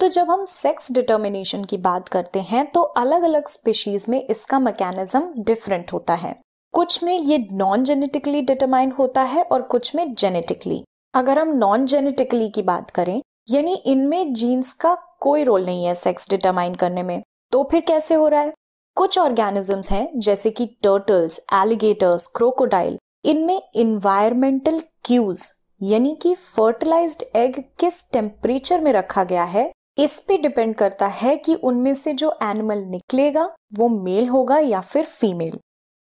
तो जब हम सेक्स डिटर्मिनेशन की बात करते हैं तो अलग अलग स्पीशीज में इसका मैकेनिज्म डिफरेंट होता है कुछ में ये नॉन जेनेटिकली डिटरमाइंड होता है और कुछ में जेनेटिकली अगर हम नॉन जेनेटिकली की बात करें यानी इनमें जीन्स का कोई रोल नहीं है सेक्स डिटरमाइन करने में तो फिर कैसे हो रहा है कुछ ऑर्गेनिजम्स हैं जैसे कि टर्टल्स एलिगेटर्स क्रोकोडाइल इनमें इन्वायरमेंटल क्यूज यानी कि फर्टिलाइज्ड एग किस टेम्परेचर में रखा गया है इस पे डिपेंड करता है कि उनमें से जो एनिमल निकलेगा वो मेल होगा या फिर फीमेल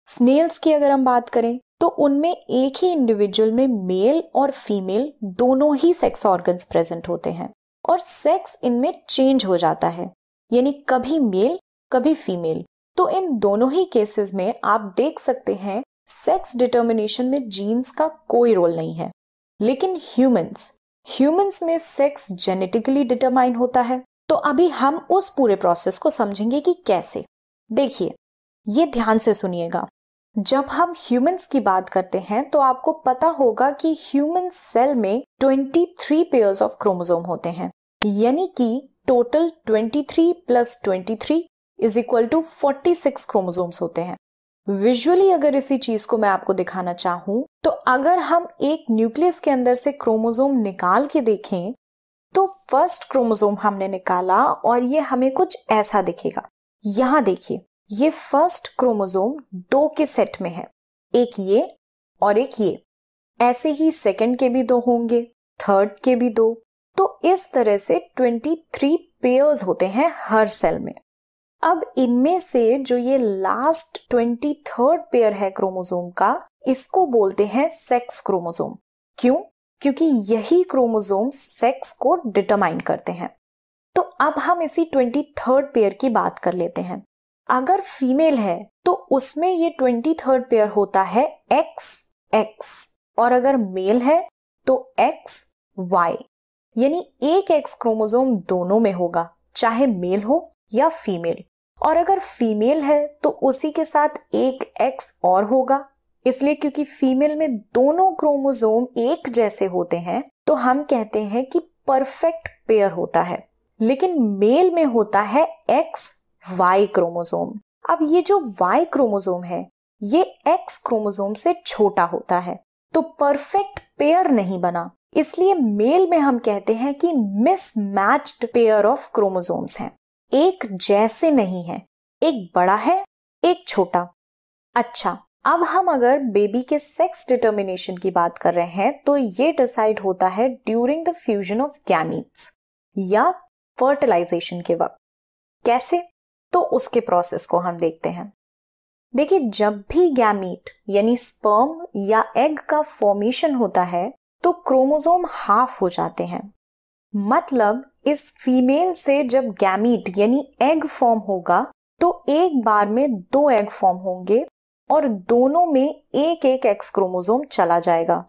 स्नेल्स की अगर हम बात करें तो उनमें एक ही इंडिविजुअल में मेल और फीमेल दोनों ही सेक्स ऑर्गन्स प्रेजेंट होते हैं और सेक्स इनमें चेंज हो जाता है यानी कभी मेल कभी फीमेल तो इन दोनों ही केसेस में आप देख सकते हैं सेक्स डिटर्मिनेशन में जीन्स का कोई रोल नहीं है लेकिन ह्यूमंस ह्यूमंस में सेक्स जेनेटिकली डिटरमाइन होता है तो अभी हम उस पूरे प्रोसेस को समझेंगे कि कैसे देखिए ये ध्यान से सुनिएगा जब हम ह्यूमंस की बात करते हैं तो आपको पता होगा कि ह्यूमन सेल में 23 पेयर्स ऑफ क्रोमोजोम होते हैं यानी कि टोटल 23 plus twenty three is equal to forty six chromosomes होते हैं विजुअली अगर इसी चीज को मैं आपको दिखाना चाहूं तो अगर हम एक न्यूक्लियस के अंदर से क्रोमोजोम निकाल के देखें तो फर्स्ट क्रोमोजोम हमने निकाला और ये हमें कुछ ऐसा दिखेगा यहां देखिए ये फर्स्ट क्रोमोजोम दो के सेट में है एक ये और एक ये ऐसे ही सेकंड के भी दो होंगे थर्ड के भी दो तो इस तरह से 23 पेयर्स होते हैं हर सेल में अब इनमें से जो ये लास्ट ट्वेंटी थर्ड पेयर है क्रोमोजोम का इसको बोलते हैं सेक्स क्रोमोजोम क्यों क्योंकि यही क्रोमोजोम सेक्स को डिटरमाइन करते हैं तो अब हम इसी ट्वेंटी थर्ड पेयर की बात कर लेते हैं अगर फीमेल है तो उसमें ये ट्वेंटी थर्ड पेयर होता है एक्स एक्स और अगर मेल है तो एक्स वाई यानी एक एक्स क्रोमोजोम दोनों में होगा चाहे मेल हो या फीमेल और अगर फीमेल है तो उसी के साथ एक एक्स और होगा इसलिए क्योंकि फीमेल में दोनों क्रोमोजोम एक जैसे होते हैं तो हम कहते हैं कि परफेक्ट पेयर होता है लेकिन मेल में होता है एक्स वाई क्रोमोजोम अब ये जो वाई क्रोमोजोम है ये एक्स क्रोमोजोम से छोटा होता है तो परफेक्ट पेयर नहीं बना इसलिए मेल में हम कहते हैं कि मिसमैच्ड पेयर ऑफ क्रोमोजोम्स हैं एक जैसे नहीं है एक बड़ा है एक छोटा अच्छा अब हम अगर बेबी के सेक्स डिटर्मिनेशन की बात कर रहे हैं तो ये डिसाइड होता है during the fusion of gametes या फर्टिलाइजेशन के वक्त कैसे तो उसके प्रोसेस को हम देखते हैं देखिए जब भी गैमीट यानी स्पर्म या एग का फॉर्मेशन होता है तो क्रोमोजोम हाफ हो जाते हैं मतलब इस फीमेल से जब गैमीट यानी एग फॉर्म होगा तो एक बार में दो एग फॉर्म होंगे और दोनों में एक एक एक्स क्रोमोजोम चला जाएगा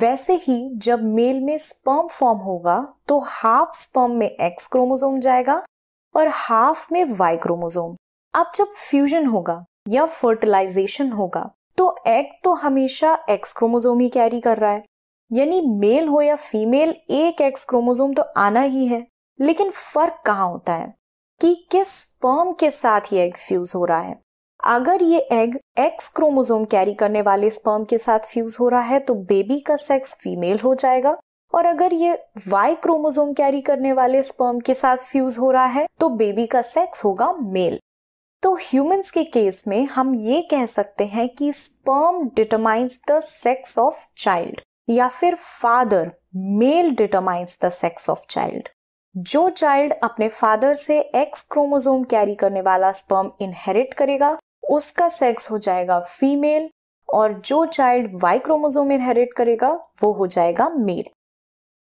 वैसे ही जब मेल में स्पर्म फॉर्म होगा तो हाफ स्पर्म में एक्स क्रोमोजोम जाएगा और हाफ में वाई क्रोमोजोम अब जब फ्यूजन होगा या फर्टिलाइजेशन होगा तो एग तो हमेशा एक्स क्रोमोजोम ही कैरी कर रहा है यानी मेल हो या फीमेल एक एक्स क्रोमोसोम तो आना ही है लेकिन फर्क कहाँ होता है कि किस स्पर्म के साथ ये एग फ्यूज हो रहा है अगर ये एग एक्स क्रोमोसोम कैरी करने वाले स्पर्म के साथ फ्यूज हो रहा है तो बेबी का सेक्स फीमेल हो जाएगा और अगर ये वाई क्रोमोसोम कैरी करने वाले स्पर्म के साथ फ्यूज हो रहा है तो बेबी का सेक्स होगा मेल तो ह्यूमंस के केस में हम ये कह सकते हैं कि sperm determines the sex of child या फिर father male determines the sex of child जो चाइल्ड अपने फादर से एक्स क्रोमोसोम कैरी करने वाला स्पर्म इनहेरिट करेगा उसका सेक्स हो जाएगा फीमेल और जो चाइल्ड वाई क्रोमोसोम इनहेरिट करेगा वो हो जाएगा मेल